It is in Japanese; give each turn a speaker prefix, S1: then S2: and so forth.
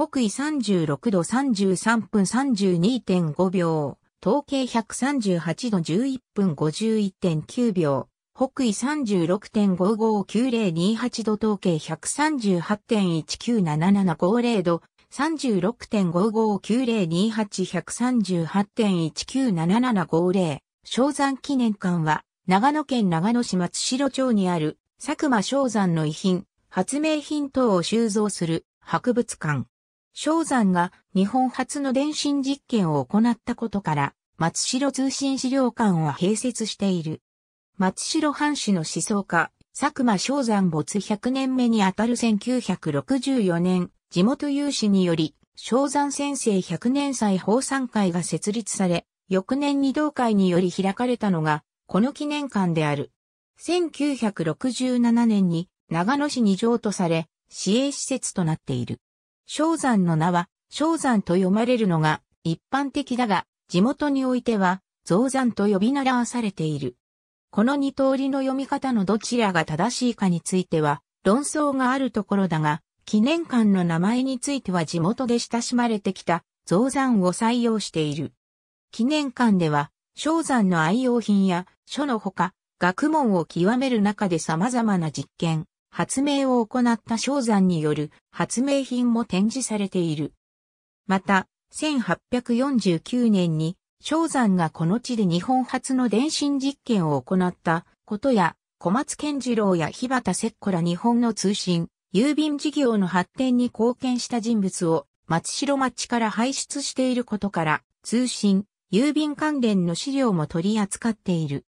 S1: 北緯36度33分
S2: 32.5秒、統計138度11分51.9秒、北緯36.559028度統計1 3 8 1 9 7 7 5 0度、36.5590281381977750昭山記念館は、長野県長野市松代町にある、佐久間昭山の遺品、発明品等を収蔵する博物館。正山が日本初の電信実験を行ったことから、松代通信資料館は併設している。松代藩主の思想家、佐久間正山没100年目にあたる1964年、地元有志により、正山先生100年祭法散会が設立され、翌年に同会により開かれたのが、この記念館である。1967年に長野市に譲渡され、市営施設となっている。昭山の名は、昭山と読まれるのが一般的だが、地元においては、増山と呼び習わされている。この二通りの読み方のどちらが正しいかについては、論争があるところだが、記念館の名前については地元で親しまれてきた、増山を採用している。記念館では、昭山の愛用品や書のほか、学問を極める中で様々な実験、発明を行った商山による発明品も展示されている。また、1849年に商山がこの地で日本初の電信実験を行ったことや、小松健次郎や日畑節子ら日本の通信、郵便事業の発展に貢献した人物を松城町から排出していること
S1: から、通信、郵便関連の資料も取り扱っている。